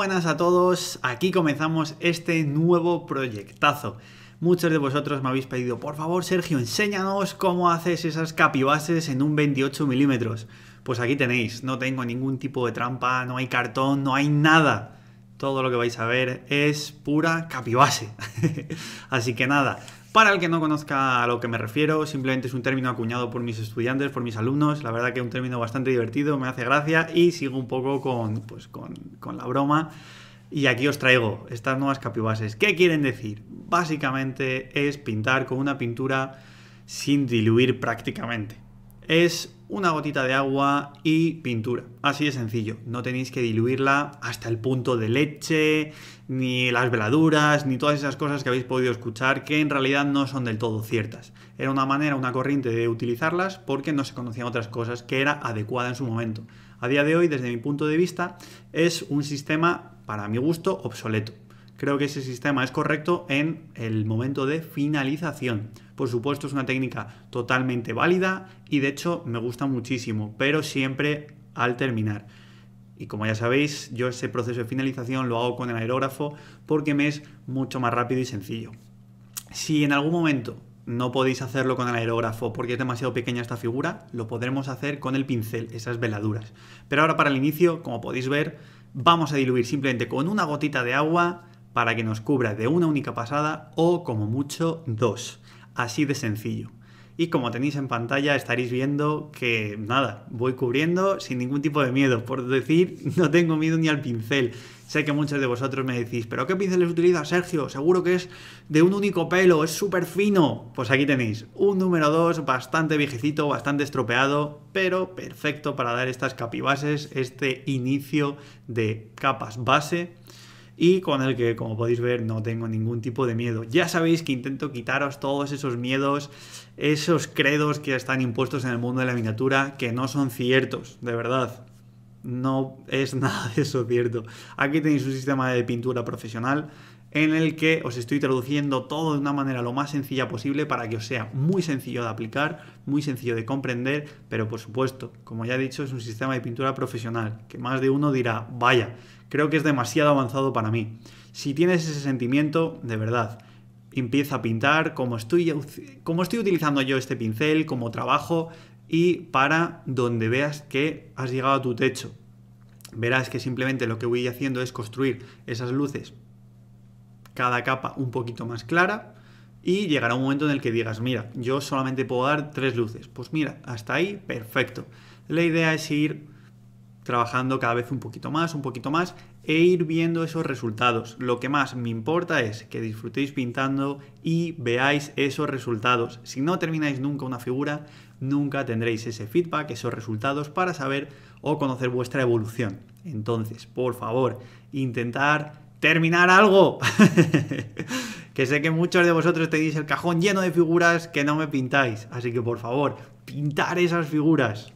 buenas a todos, aquí comenzamos este nuevo proyectazo. Muchos de vosotros me habéis pedido, por favor Sergio, enséñanos cómo haces esas capibases en un 28 milímetros. Pues aquí tenéis, no tengo ningún tipo de trampa, no hay cartón, no hay nada. Todo lo que vais a ver es pura capibase. Así que nada, para el que no conozca a lo que me refiero, simplemente es un término acuñado por mis estudiantes, por mis alumnos. La verdad que es un término bastante divertido, me hace gracia y sigo un poco con, pues, con, la broma. Y aquí os traigo estas nuevas capibases. ¿Qué quieren decir? Básicamente es pintar con una pintura sin diluir prácticamente. Es una gotita de agua y pintura. Así de sencillo, no tenéis que diluirla hasta el punto de leche, ni las veladuras, ni todas esas cosas que habéis podido escuchar que en realidad no son del todo ciertas. Era una manera, una corriente de utilizarlas porque no se conocían otras cosas que era adecuada en su momento. A día de hoy, desde mi punto de vista, es un sistema, para mi gusto, obsoleto. Creo que ese sistema es correcto en el momento de finalización. Por supuesto, es una técnica totalmente válida y de hecho me gusta muchísimo, pero siempre al terminar. Y como ya sabéis, yo ese proceso de finalización lo hago con el aerógrafo porque me es mucho más rápido y sencillo. Si en algún momento no podéis hacerlo con el aerógrafo porque es demasiado pequeña esta figura, lo podremos hacer con el pincel, esas veladuras. Pero ahora para el inicio, como podéis ver, vamos a diluir simplemente con una gotita de agua para que nos cubra de una única pasada o como mucho dos. Así de sencillo. Y como tenéis en pantalla estaréis viendo que nada, voy cubriendo sin ningún tipo de miedo. Por decir, no tengo miedo ni al pincel. Sé que muchos de vosotros me decís, pero ¿qué pinceles utiliza Sergio? Seguro que es de un único pelo, es súper fino. Pues aquí tenéis un número 2 bastante viejecito, bastante estropeado, pero perfecto para dar estas capibases, este inicio de capas base y con el que, como podéis ver, no tengo ningún tipo de miedo. Ya sabéis que intento quitaros todos esos miedos, esos credos que están impuestos en el mundo de la miniatura, que no son ciertos, de verdad. No es nada de eso cierto. Aquí tenéis un sistema de pintura profesional en el que os estoy traduciendo todo de una manera lo más sencilla posible para que os sea muy sencillo de aplicar, muy sencillo de comprender, pero por supuesto, como ya he dicho, es un sistema de pintura profesional, que más de uno dirá, vaya, Creo que es demasiado avanzado para mí. Si tienes ese sentimiento, de verdad, empieza a pintar como estoy, como estoy utilizando yo este pincel, como trabajo y para donde veas que has llegado a tu techo. Verás que simplemente lo que voy haciendo es construir esas luces, cada capa un poquito más clara, y llegará un momento en el que digas, mira, yo solamente puedo dar tres luces. Pues mira, hasta ahí, perfecto. La idea es ir trabajando cada vez un poquito más, un poquito más e ir viendo esos resultados. Lo que más me importa es que disfrutéis pintando y veáis esos resultados. Si no termináis nunca una figura, nunca tendréis ese feedback, esos resultados para saber o conocer vuestra evolución. Entonces, por favor, intentar terminar algo. que sé que muchos de vosotros tenéis el cajón lleno de figuras que no me pintáis. Así que por favor, pintar esas figuras.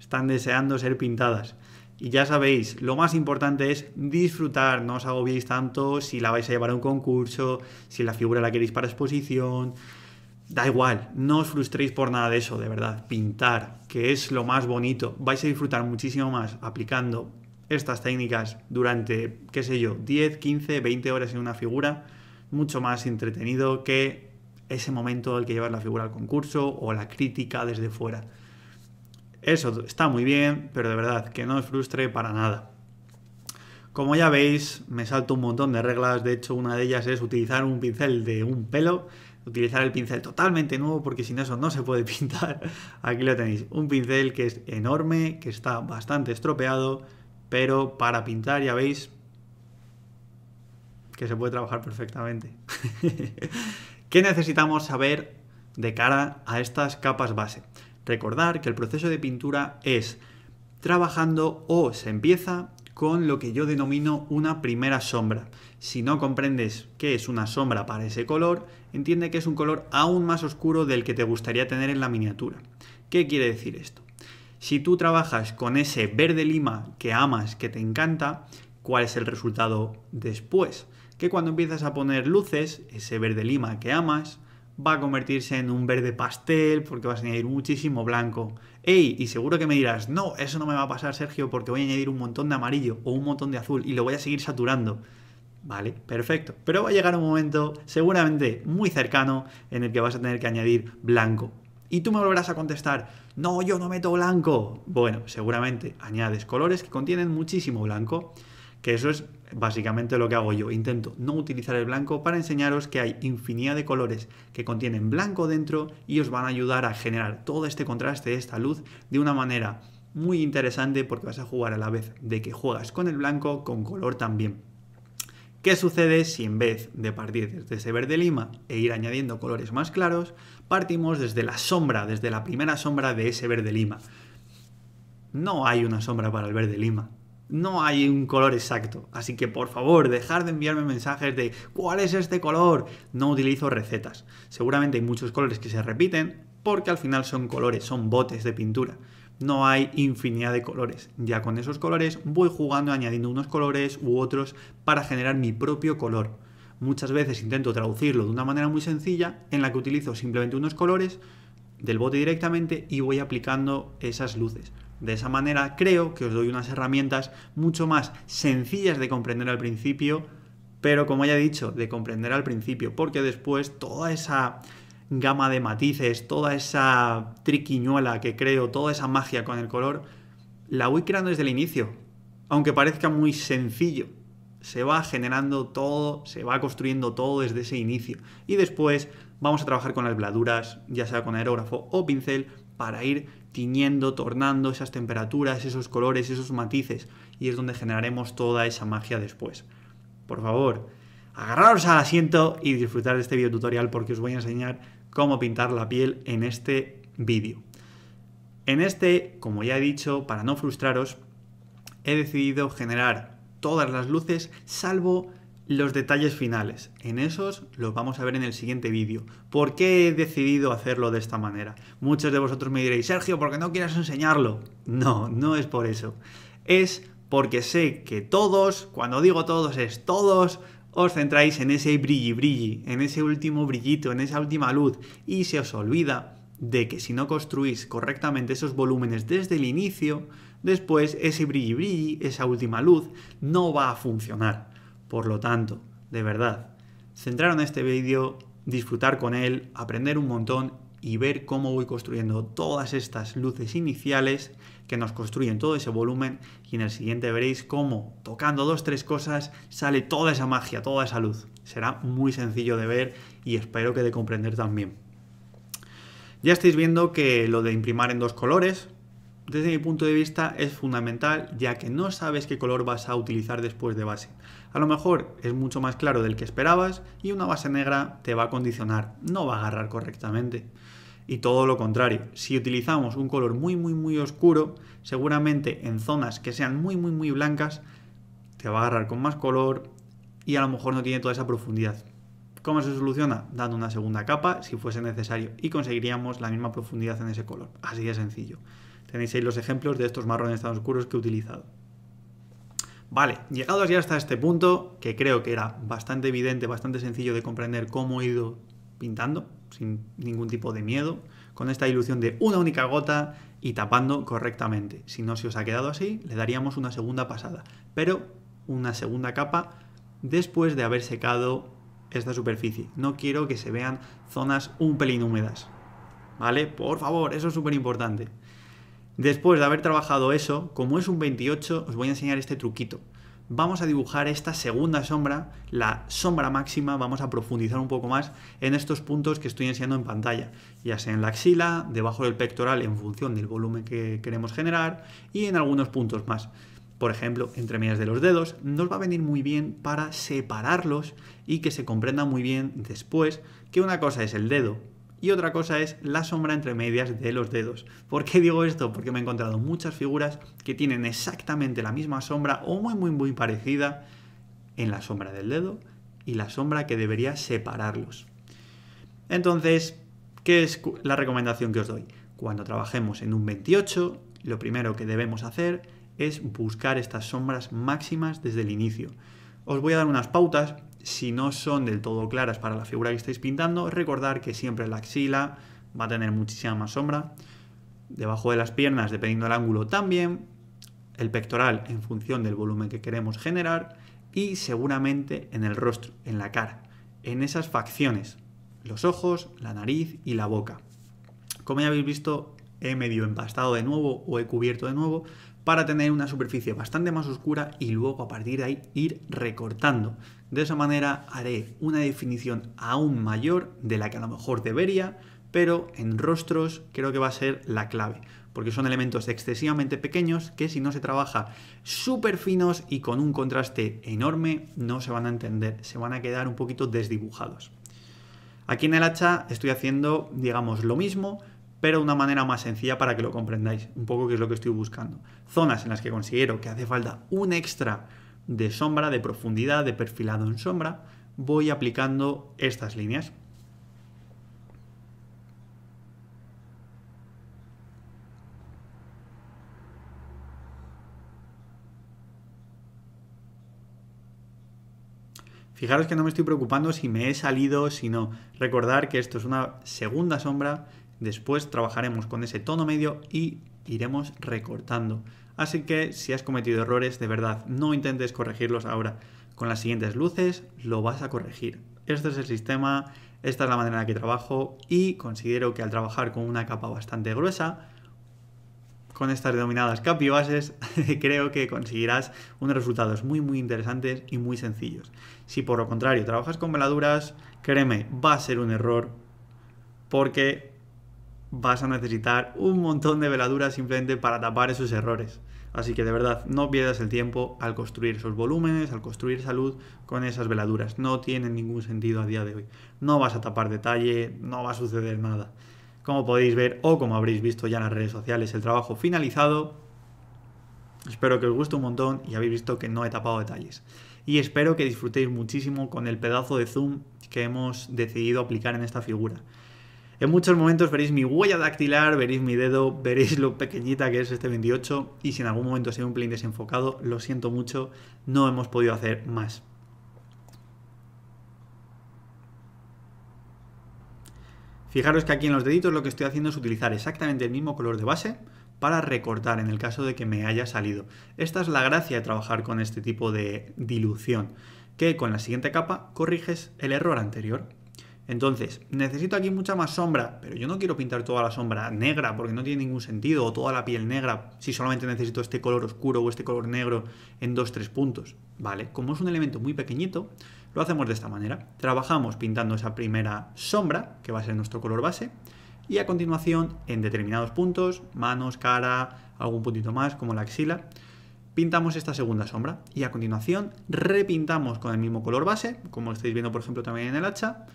Están deseando ser pintadas. Y ya sabéis, lo más importante es disfrutar, no os agobiéis tanto si la vais a llevar a un concurso, si la figura la queréis para exposición. Da igual, no os frustréis por nada de eso, de verdad. Pintar, que es lo más bonito. Vais a disfrutar muchísimo más aplicando estas técnicas durante, qué sé yo, 10, 15, 20 horas en una figura. Mucho más entretenido que ese momento al que llevar la figura al concurso o la crítica desde fuera. Eso está muy bien, pero de verdad que no os frustre para nada. Como ya veis, me salto un montón de reglas, de hecho una de ellas es utilizar un pincel de un pelo, utilizar el pincel totalmente nuevo porque sin eso no se puede pintar. Aquí lo tenéis, un pincel que es enorme, que está bastante estropeado, pero para pintar ya veis que se puede trabajar perfectamente. ¿Qué necesitamos saber de cara a estas capas base? Recordar que el proceso de pintura es trabajando o se empieza con lo que yo denomino una primera sombra. Si no comprendes qué es una sombra para ese color, entiende que es un color aún más oscuro del que te gustaría tener en la miniatura. ¿Qué quiere decir esto? Si tú trabajas con ese verde lima que amas, que te encanta, ¿cuál es el resultado después? Que cuando empiezas a poner luces, ese verde lima que amas, va a convertirse en un verde pastel porque vas a añadir muchísimo blanco. ¡Ey! Y seguro que me dirás, no, eso no me va a pasar, Sergio, porque voy a añadir un montón de amarillo o un montón de azul y lo voy a seguir saturando. Vale, perfecto. Pero va a llegar un momento, seguramente muy cercano, en el que vas a tener que añadir blanco. Y tú me volverás a contestar, no, yo no meto blanco. Bueno, seguramente añades colores que contienen muchísimo blanco, que eso es básicamente lo que hago yo. Intento no utilizar el blanco para enseñaros que hay infinidad de colores que contienen blanco dentro y os van a ayudar a generar todo este contraste, esta luz, de una manera muy interesante porque vas a jugar a la vez de que juegas con el blanco, con color también. ¿Qué sucede si en vez de partir desde ese verde lima e ir añadiendo colores más claros, partimos desde la sombra, desde la primera sombra de ese verde lima? No hay una sombra para el verde lima, no hay un color exacto, así que por favor, dejar de enviarme mensajes de ¿cuál es este color? No utilizo recetas. Seguramente hay muchos colores que se repiten porque al final son colores, son botes de pintura. No hay infinidad de colores. Ya con esos colores voy jugando añadiendo unos colores u otros para generar mi propio color. Muchas veces intento traducirlo de una manera muy sencilla en la que utilizo simplemente unos colores del bote directamente y voy aplicando esas luces. De esa manera creo que os doy unas herramientas mucho más sencillas de comprender al principio, pero como ya he dicho, de comprender al principio, porque después toda esa gama de matices, toda esa triquiñuela que creo, toda esa magia con el color, la voy creando desde el inicio. Aunque parezca muy sencillo, se va generando todo, se va construyendo todo desde ese inicio. Y después vamos a trabajar con las bladuras, ya sea con aerógrafo o pincel, para ir tiñendo, tornando esas temperaturas, esos colores, esos matices, y es donde generaremos toda esa magia después. Por favor, agarraros al asiento y disfrutar de este video tutorial porque os voy a enseñar cómo pintar la piel en este vídeo. En este, como ya he dicho, para no frustraros, he decidido generar todas las luces salvo los detalles finales. En esos los vamos a ver en el siguiente vídeo. ¿Por qué he decidido hacerlo de esta manera? Muchos de vosotros me diréis, Sergio, ¿por qué no quieres enseñarlo? No, no es por eso. Es porque sé que todos, cuando digo todos es todos, os centráis en ese brilli brilli, en ese último brillito, en esa última luz, y se os olvida de que si no construís correctamente esos volúmenes desde el inicio, después ese brilli brilli, esa última luz, no va a funcionar. Por lo tanto, de verdad, centraron este vídeo, disfrutar con él, aprender un montón y ver cómo voy construyendo todas estas luces iniciales que nos construyen todo ese volumen y en el siguiente veréis cómo tocando dos, tres cosas sale toda esa magia, toda esa luz. Será muy sencillo de ver y espero que de comprender también. Ya estáis viendo que lo de imprimir en dos colores, desde mi punto de vista, es fundamental ya que no sabes qué color vas a utilizar después de base. A lo mejor es mucho más claro del que esperabas y una base negra te va a condicionar, no va a agarrar correctamente. Y todo lo contrario, si utilizamos un color muy muy muy oscuro, seguramente en zonas que sean muy muy muy blancas, te va a agarrar con más color y a lo mejor no tiene toda esa profundidad. ¿Cómo se soluciona? Dando una segunda capa si fuese necesario y conseguiríamos la misma profundidad en ese color. Así de sencillo. Tenéis ahí los ejemplos de estos marrones tan oscuros que he utilizado. Vale, llegados ya hasta este punto, que creo que era bastante evidente, bastante sencillo de comprender cómo he ido pintando, sin ningún tipo de miedo, con esta ilusión de una única gota y tapando correctamente. Si no se os ha quedado así, le daríamos una segunda pasada, pero una segunda capa después de haber secado esta superficie. No quiero que se vean zonas un pelín húmedas. ¿Vale? Por favor, eso es súper importante. Después de haber trabajado eso, como es un 28, os voy a enseñar este truquito. Vamos a dibujar esta segunda sombra, la sombra máxima, vamos a profundizar un poco más en estos puntos que estoy enseñando en pantalla, ya sea en la axila, debajo del pectoral en función del volumen que queremos generar y en algunos puntos más. Por ejemplo, entre medias de los dedos, nos va a venir muy bien para separarlos y que se comprenda muy bien después que una cosa es el dedo y otra cosa es la sombra entre medias de los dedos. ¿Por qué digo esto? Porque me he encontrado muchas figuras que tienen exactamente la misma sombra o muy muy muy parecida en la sombra del dedo y la sombra que debería separarlos. Entonces, ¿qué es la recomendación que os doy? Cuando trabajemos en un 28, lo primero que debemos hacer es buscar estas sombras máximas desde el inicio. Os voy a dar unas pautas si no son del todo claras para la figura que estáis pintando, recordar que siempre la axila va a tener muchísima más sombra. Debajo de las piernas, dependiendo del ángulo también. El pectoral en función del volumen que queremos generar. Y seguramente en el rostro, en la cara, en esas facciones. Los ojos, la nariz y la boca. Como ya habéis visto, he medio empastado de nuevo o he cubierto de nuevo para tener una superficie bastante más oscura y luego a partir de ahí ir recortando. De esa manera haré una definición aún mayor de la que a lo mejor debería, pero en rostros creo que va a ser la clave, porque son elementos excesivamente pequeños que si no se trabaja súper finos y con un contraste enorme no se van a entender, se van a quedar un poquito desdibujados. Aquí en el hacha estoy haciendo, digamos, lo mismo, pero de una manera más sencilla para que lo comprendáis un poco qué es lo que estoy buscando. Zonas en las que considero que hace falta un extra de sombra, de profundidad, de perfilado en sombra, voy aplicando estas líneas. Fijaros que no me estoy preocupando si me he salido, si no. Recordar que esto es una segunda sombra, después trabajaremos con ese tono medio y iremos recortando. Así que si has cometido errores, de verdad, no intentes corregirlos ahora. Con las siguientes luces lo vas a corregir. Este es el sistema, esta es la manera en la que trabajo y considero que al trabajar con una capa bastante gruesa, con estas denominadas capi bases, creo que conseguirás unos resultados muy muy interesantes y muy sencillos. Si por lo contrario trabajas con veladuras, créeme, va a ser un error porque vas a necesitar un montón de veladuras simplemente para tapar esos errores. Así que de verdad, no pierdas el tiempo al construir esos volúmenes, al construir salud con esas veladuras. No tiene ningún sentido a día de hoy. No vas a tapar detalle, no va a suceder nada. Como podéis ver o como habréis visto ya en las redes sociales, el trabajo finalizado. Espero que os guste un montón y habéis visto que no he tapado detalles. Y espero que disfrutéis muchísimo con el pedazo de zoom que hemos decidido aplicar en esta figura. En muchos momentos veréis mi huella dactilar, veréis mi dedo, veréis lo pequeñita que es este 28 y si en algún momento se ve un plane desenfocado, lo siento mucho, no hemos podido hacer más. Fijaros que aquí en los deditos lo que estoy haciendo es utilizar exactamente el mismo color de base para recortar en el caso de que me haya salido. Esta es la gracia de trabajar con este tipo de dilución, que con la siguiente capa corriges el error anterior. Entonces, necesito aquí mucha más sombra, pero yo no quiero pintar toda la sombra negra porque no tiene ningún sentido, o toda la piel negra, si solamente necesito este color oscuro o este color negro en dos, tres puntos. ¿Vale? Como es un elemento muy pequeñito, lo hacemos de esta manera. Trabajamos pintando esa primera sombra, que va a ser nuestro color base, y a continuación, en determinados puntos, manos, cara, algún puntito más, como la axila, pintamos esta segunda sombra y a continuación repintamos con el mismo color base, como estáis viendo por ejemplo también en el hacha,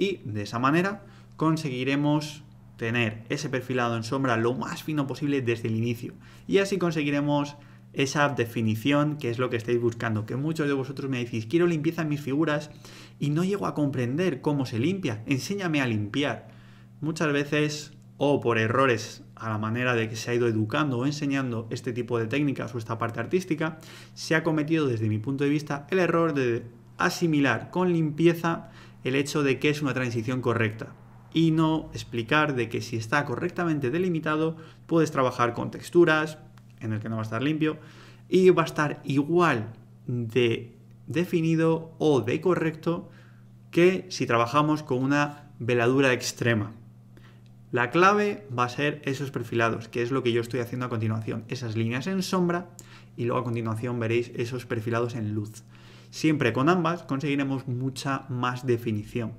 y de esa manera conseguiremos tener ese perfilado en sombra lo más fino posible desde el inicio y así conseguiremos esa definición que es lo que estáis buscando, que muchos de vosotros me decís, quiero limpieza en mis figuras y no llego a comprender cómo se limpia, enséñame a limpiar. Muchas veces, o por errores a la manera de que se ha ido educando o enseñando este tipo de técnicas o esta parte artística, se ha cometido desde mi punto de vista el error de asimilar con limpieza el hecho de que es una transición correcta y no explicar de que si está correctamente delimitado puedes trabajar con texturas en el que no va a estar limpio y va a estar igual de definido o de correcto que si trabajamos con una veladura extrema. La clave va a ser esos perfilados, que es lo que yo estoy haciendo a continuación, esas líneas en sombra y luego a continuación veréis esos perfilados en luz. Siempre con ambas conseguiremos mucha más definición.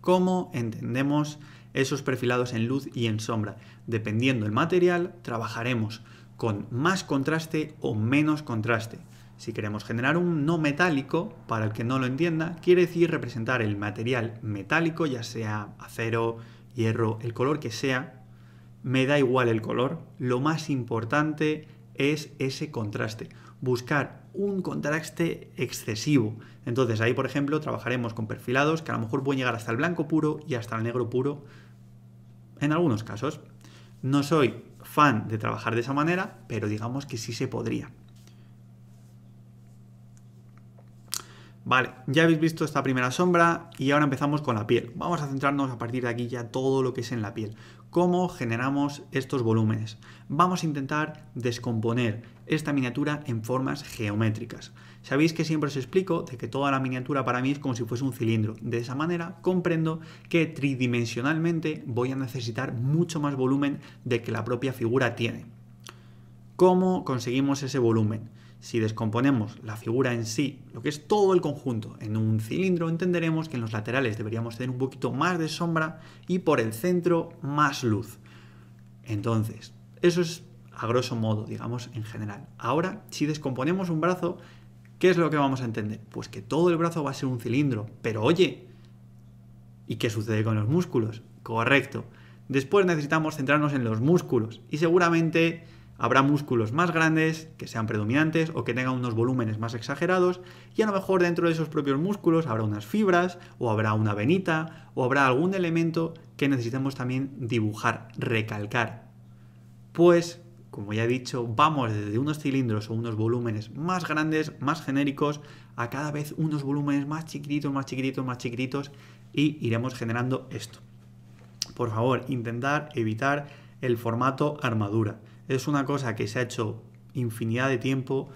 ¿Cómo entendemos esos perfilados en luz y en sombra? Dependiendo del material, trabajaremos con más contraste o menos contraste. Si queremos generar un no metálico, para el que no lo entienda, quiere decir representar el material metálico, ya sea acero, hierro, el color que sea, me da igual el color, lo más importante es ese contraste, buscar un contraste excesivo. Entonces ahí, por ejemplo, trabajaremos con perfilados que a lo mejor pueden llegar hasta el blanco puro y hasta el negro puro en algunos casos. No soy fan de trabajar de esa manera, pero digamos que sí se podría. Vale, ya habéis visto esta primera sombra y ahora empezamos con la piel. Vamos a centrarnos a partir de aquí ya todo lo que es en la piel cómo generamos estos volúmenes. Vamos a intentar descomponer esta miniatura en formas geométricas. Sabéis que siempre os explico de que toda la miniatura para mí es como si fuese un cilindro. De esa manera comprendo que tridimensionalmente voy a necesitar mucho más volumen de que la propia figura tiene. ¿Cómo conseguimos ese volumen? Si descomponemos la figura en sí, lo que es todo el conjunto, en un cilindro, entenderemos que en los laterales deberíamos tener un poquito más de sombra y por el centro más luz. Entonces, eso es a grosso modo, digamos, en general. Ahora, si descomponemos un brazo, ¿qué es lo que vamos a entender? Pues que todo el brazo va a ser un cilindro. Pero oye, ¿y qué sucede con los músculos? Correcto. Después necesitamos centrarnos en los músculos y seguramente Habrá músculos más grandes, que sean predominantes o que tengan unos volúmenes más exagerados y a lo mejor dentro de esos propios músculos habrá unas fibras o habrá una venita o habrá algún elemento que necesitemos también dibujar, recalcar. Pues, como ya he dicho, vamos desde unos cilindros o unos volúmenes más grandes, más genéricos, a cada vez unos volúmenes más chiquititos, más chiquititos, más chiquititos y iremos generando esto. Por favor, intentar evitar el formato armadura es una cosa que se ha hecho infinidad de tiempo.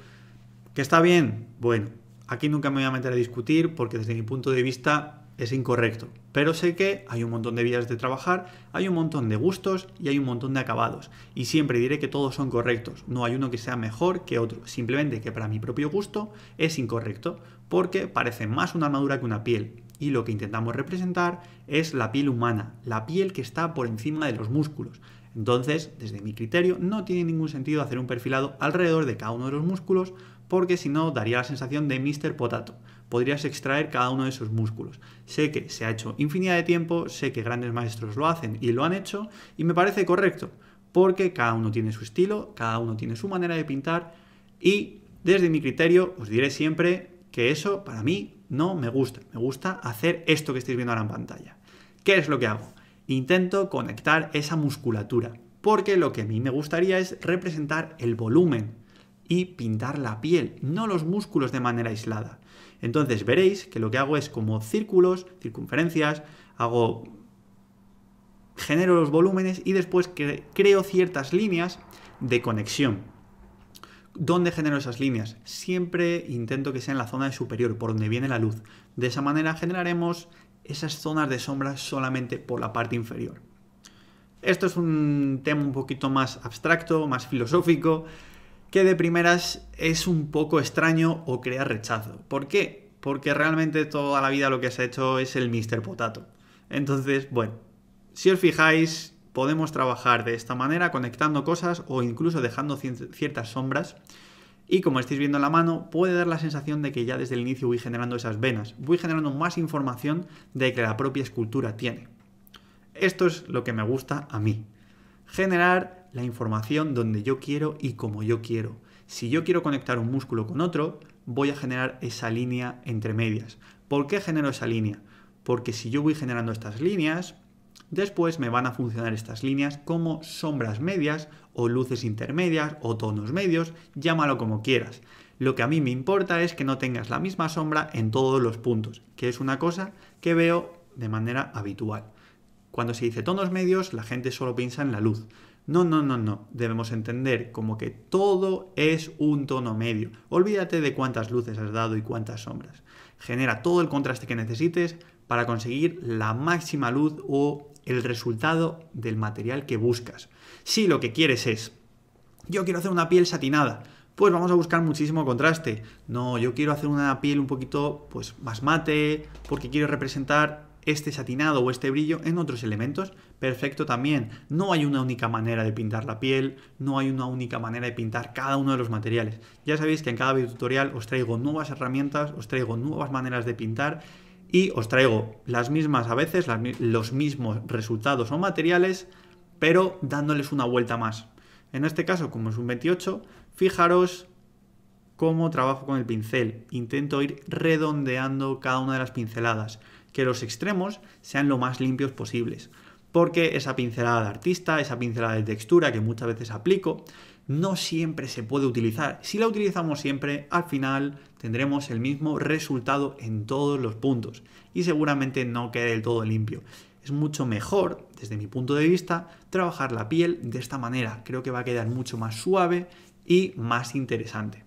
¿Que está bien? Bueno, aquí nunca me voy a meter a discutir porque desde mi punto de vista es incorrecto. Pero sé que hay un montón de vías de trabajar, hay un montón de gustos y hay un montón de acabados. Y siempre diré que todos son correctos. No hay uno que sea mejor que otro. Simplemente que para mi propio gusto es incorrecto porque parece más una armadura que una piel. Y lo que intentamos representar es la piel humana, la piel que está por encima de los músculos, entonces, desde mi criterio, no tiene ningún sentido hacer un perfilado alrededor de cada uno de los músculos porque si no daría la sensación de Mr. Potato. Podrías extraer cada uno de esos músculos. Sé que se ha hecho infinidad de tiempo, sé que grandes maestros lo hacen y lo han hecho y me parece correcto porque cada uno tiene su estilo, cada uno tiene su manera de pintar y desde mi criterio os diré siempre que eso para mí no me gusta. Me gusta hacer esto que estáis viendo ahora en pantalla. ¿Qué es lo que hago? intento conectar esa musculatura, porque lo que a mí me gustaría es representar el volumen y pintar la piel, no los músculos de manera aislada. Entonces veréis que lo que hago es como círculos, circunferencias, hago genero los volúmenes y después creo ciertas líneas de conexión. ¿Dónde genero esas líneas? Siempre intento que sea en la zona superior, por donde viene la luz. De esa manera generaremos esas zonas de sombra solamente por la parte inferior. Esto es un tema un poquito más abstracto, más filosófico, que de primeras es un poco extraño o crea rechazo. ¿Por qué? Porque realmente toda la vida lo que se ha hecho es el Mr. Potato. Entonces, bueno, si os fijáis, podemos trabajar de esta manera, conectando cosas o incluso dejando ciertas sombras y como estáis viendo en la mano, puede dar la sensación de que ya desde el inicio voy generando esas venas, voy generando más información de que la propia escultura tiene. Esto es lo que me gusta a mí. Generar la información donde yo quiero y como yo quiero. Si yo quiero conectar un músculo con otro, voy a generar esa línea entre medias. ¿Por qué genero esa línea? Porque si yo voy generando estas líneas, Después me van a funcionar estas líneas como sombras medias o luces intermedias o tonos medios, llámalo como quieras. Lo que a mí me importa es que no tengas la misma sombra en todos los puntos, que es una cosa que veo de manera habitual. Cuando se dice tonos medios, la gente solo piensa en la luz. No, no, no, no. Debemos entender como que todo es un tono medio. Olvídate de cuántas luces has dado y cuántas sombras. Genera todo el contraste que necesites para conseguir la máxima luz o el resultado del material que buscas. Si lo que quieres es, yo quiero hacer una piel satinada, pues vamos a buscar muchísimo contraste. No, yo quiero hacer una piel un poquito pues, más mate, porque quiero representar este satinado o este brillo en otros elementos, perfecto también. No hay una única manera de pintar la piel, no hay una única manera de pintar cada uno de los materiales. Ya sabéis que en cada video tutorial os traigo nuevas herramientas, os traigo nuevas maneras de pintar y os traigo las mismas a veces, los mismos resultados o materiales, pero dándoles una vuelta más. En este caso, como es un 28, fijaros cómo trabajo con el pincel. Intento ir redondeando cada una de las pinceladas, que los extremos sean lo más limpios posibles. Porque esa pincelada de artista, esa pincelada de textura que muchas veces aplico, no siempre se puede utilizar. Si la utilizamos siempre, al final tendremos el mismo resultado en todos los puntos y seguramente no quede del todo limpio. Es mucho mejor, desde mi punto de vista, trabajar la piel de esta manera. Creo que va a quedar mucho más suave y más interesante.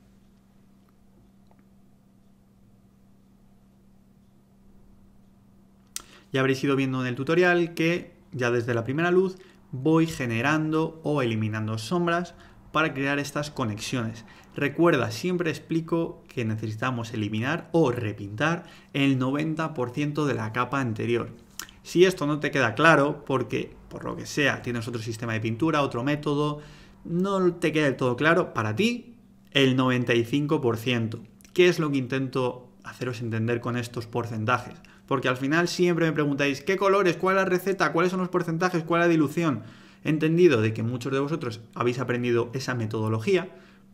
Ya habréis ido viendo en el tutorial que ya desde la primera luz voy generando o eliminando sombras para crear estas conexiones. Recuerda, siempre explico que necesitamos eliminar o repintar el 90% de la capa anterior. Si esto no te queda claro, porque por lo que sea tienes otro sistema de pintura, otro método, no te queda del todo claro, para ti el 95%. ¿Qué es lo que intento haceros entender con estos porcentajes? Porque al final siempre me preguntáis, ¿qué colores? ¿Cuál es la receta? ¿Cuáles son los porcentajes? ¿Cuál es la dilución? entendido de que muchos de vosotros habéis aprendido esa metodología,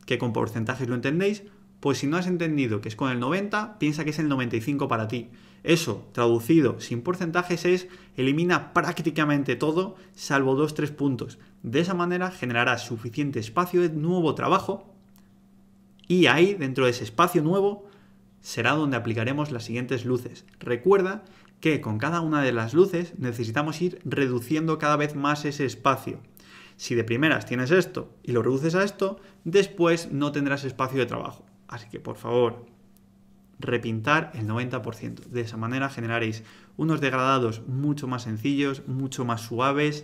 que con porcentajes lo entendéis, pues si no has entendido que es con el 90, piensa que es el 95 para ti. Eso, traducido sin porcentajes, es elimina prácticamente todo, salvo o tres puntos. De esa manera generará suficiente espacio de nuevo trabajo y ahí, dentro de ese espacio nuevo, será donde aplicaremos las siguientes luces. Recuerda que con cada una de las luces necesitamos ir reduciendo cada vez más ese espacio. Si de primeras tienes esto y lo reduces a esto, después no tendrás espacio de trabajo. Así que por favor, repintar el 90%. De esa manera generaréis unos degradados mucho más sencillos, mucho más suaves,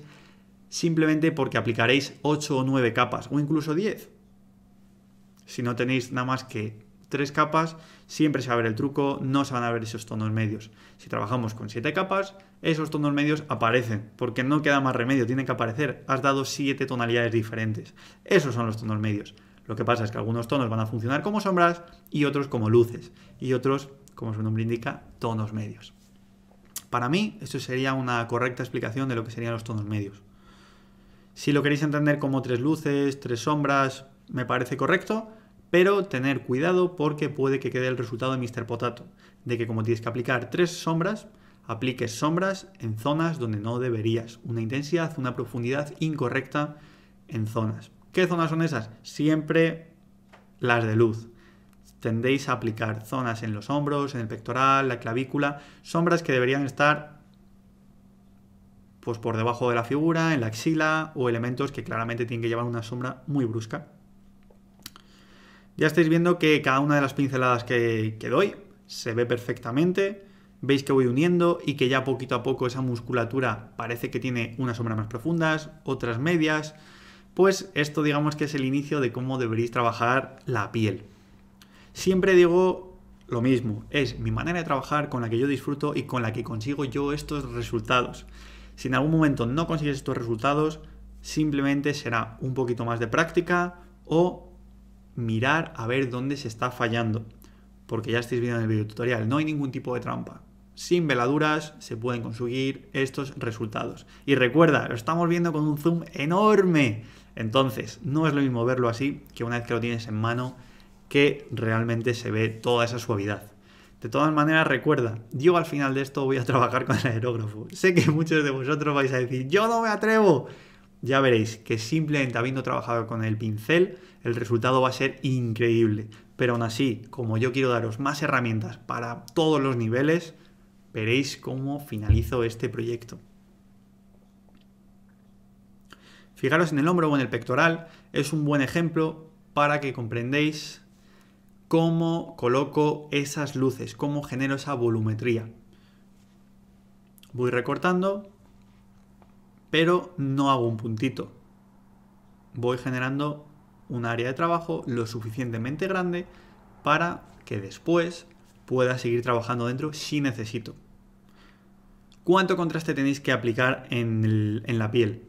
simplemente porque aplicaréis 8 o 9 capas o incluso 10. Si no tenéis nada más que tres capas, siempre se va a ver el truco, no se van a ver esos tonos medios. Si trabajamos con siete capas, esos tonos medios aparecen, porque no queda más remedio, tienen que aparecer. Has dado siete tonalidades diferentes. Esos son los tonos medios. Lo que pasa es que algunos tonos van a funcionar como sombras y otros como luces, y otros, como su nombre indica, tonos medios. Para mí, esto sería una correcta explicación de lo que serían los tonos medios. Si lo queréis entender como tres luces, tres sombras, me parece correcto, pero tener cuidado porque puede que quede el resultado de Mr. Potato, de que como tienes que aplicar tres sombras, apliques sombras en zonas donde no deberías, una intensidad, una profundidad incorrecta en zonas. ¿Qué zonas son esas? Siempre las de luz. Tendéis a aplicar zonas en los hombros, en el pectoral, la clavícula, sombras que deberían estar pues por debajo de la figura, en la axila o elementos que claramente tienen que llevar una sombra muy brusca. Ya estáis viendo que cada una de las pinceladas que, doy se ve perfectamente, veis que voy uniendo y que ya poquito a poco esa musculatura parece que tiene unas sombras más profundas, otras medias, pues esto digamos que es el inicio de cómo deberéis trabajar la piel. Siempre digo lo mismo, es mi manera de trabajar con la que yo disfruto y con la que consigo yo estos resultados. Si en algún momento no consigues estos resultados, simplemente será un poquito más de práctica o mirar a ver dónde se está fallando, porque ya estáis viendo en el video tutorial, no hay ningún tipo de trampa. Sin veladuras se pueden conseguir estos resultados. Y recuerda, lo estamos viendo con un zoom enorme. Entonces, no es lo mismo verlo así que una vez que lo tienes en mano, que realmente se ve toda esa suavidad. De todas maneras, recuerda, yo al final de esto voy a trabajar con el aerógrafo. Sé que muchos de vosotros vais a decir, yo no me atrevo. Ya veréis que simplemente habiendo trabajado con el pincel, el resultado va a ser increíble. Pero aún así, como yo quiero daros más herramientas para todos los niveles, veréis cómo finalizo este proyecto. Fijaros en el hombro o en el pectoral, es un buen ejemplo para que comprendéis cómo coloco esas luces, cómo genero esa volumetría. Voy recortando, pero no hago un puntito. Voy generando un área de trabajo lo suficientemente grande para que después pueda seguir trabajando dentro si necesito. ¿Cuánto contraste tenéis que aplicar en, la piel?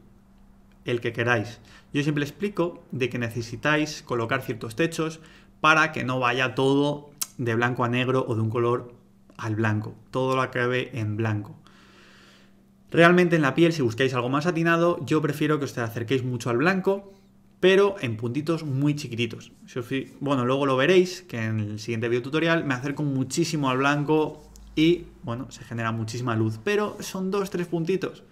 El que queráis. Yo siempre explico de que necesitáis colocar ciertos techos para que no vaya todo de blanco a negro o de un color al blanco. Todo lo acabe en blanco. Realmente en la piel, si buscáis algo más atinado, yo prefiero que os acerquéis mucho al blanco pero en puntitos muy chiquititos. Bueno, luego lo veréis, que en el siguiente video tutorial me acerco muchísimo al blanco y, bueno, se genera muchísima luz, pero son dos, tres puntitos.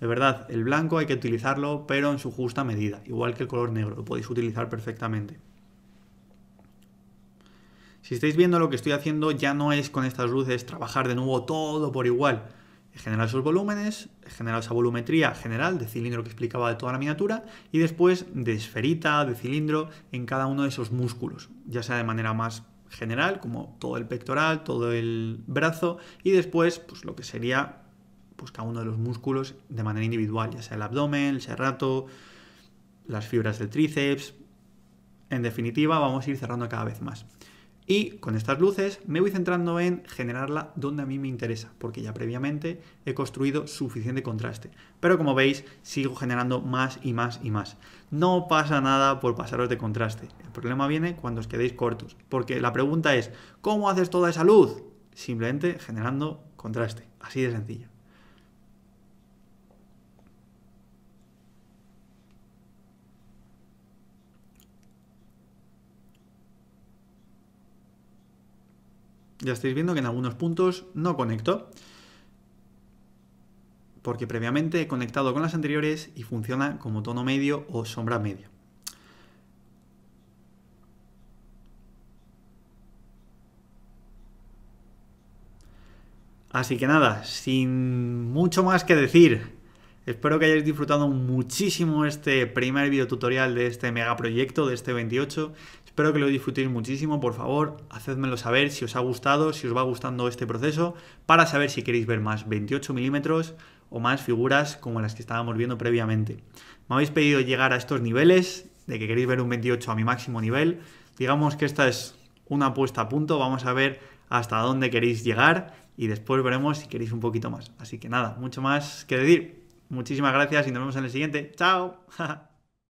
De verdad, el blanco hay que utilizarlo, pero en su justa medida, igual que el color negro, lo podéis utilizar perfectamente. Si estáis viendo lo que estoy haciendo, ya no es con estas luces trabajar de nuevo todo por igual, Generar esos volúmenes, generar esa volumetría general de cilindro que explicaba de toda la miniatura y después de esferita, de cilindro en cada uno de esos músculos, ya sea de manera más general, como todo el pectoral, todo el brazo y después pues lo que sería pues cada uno de los músculos de manera individual, ya sea el abdomen, el serrato, las fibras del tríceps. En definitiva, vamos a ir cerrando cada vez más. Y con estas luces me voy centrando en generarla donde a mí me interesa, porque ya previamente he construido suficiente contraste. Pero como veis, sigo generando más y más y más. No pasa nada por pasaros de contraste. El problema viene cuando os quedéis cortos, porque la pregunta es, ¿cómo haces toda esa luz? Simplemente generando contraste, así de sencillo. ya estáis viendo que en algunos puntos no conecto. Porque previamente he conectado con las anteriores y funciona como tono medio o sombra media. Así que nada, sin mucho más que decir, espero que hayáis disfrutado muchísimo este primer video tutorial de este megaproyecto, de este 28. Espero que lo disfrutéis muchísimo, por favor, hacedmelo saber si os ha gustado, si os va gustando este proceso, para saber si queréis ver más 28 milímetros o más figuras como las que estábamos viendo previamente. Me habéis pedido llegar a estos niveles, de que queréis ver un 28 a mi máximo nivel. Digamos que esta es una puesta a punto, vamos a ver hasta dónde queréis llegar y después veremos si queréis un poquito más. Así que nada, mucho más que decir. Muchísimas gracias y nos vemos en el siguiente. ¡Chao!